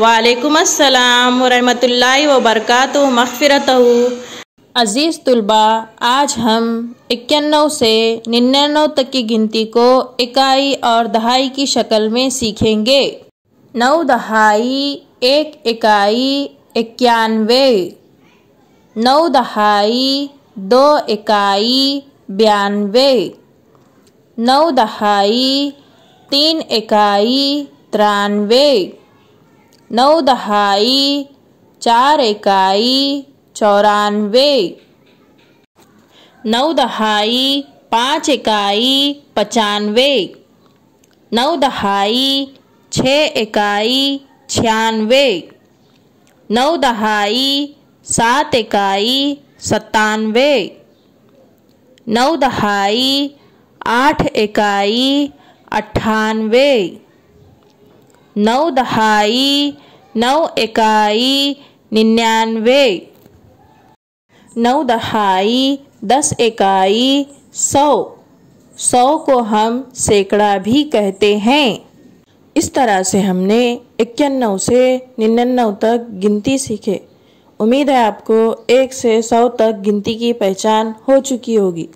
वालेकुम अस्सलाम वरहमतुल्लाहि वबरकातु मगफ़िरत अज़ीज़ तलबा आज हम इक्यानवे से निन्यानवे तक की गिनती को इकाई और दहाई की शक्ल में सीखेंगे नौ दहाई एक इकाई इक्यानवे नौ दहाई दो इकाई बयानवे नौ दहाई तीन इकाई तिरानवे नौ दहाई चार इकाई चौरानवे नौ दहाई पाँच इकाई पचानवे नौ दहाई छः इकाई छियानवे नौ दहाई सात इकाई सत्तानवे नौ दहाई आठ इकाई अट्ठानवे नौ दहाई नौ इकाई निन्यानवे नौ दहाई दस इकाई सौ सौ को हम सैकड़ा भी कहते हैं इस तरह से हमने इक्यानवे से निन्यानवे तक गिनती सीखे उम्मीद है आपको एक से सौ तक गिनती की पहचान हो चुकी होगी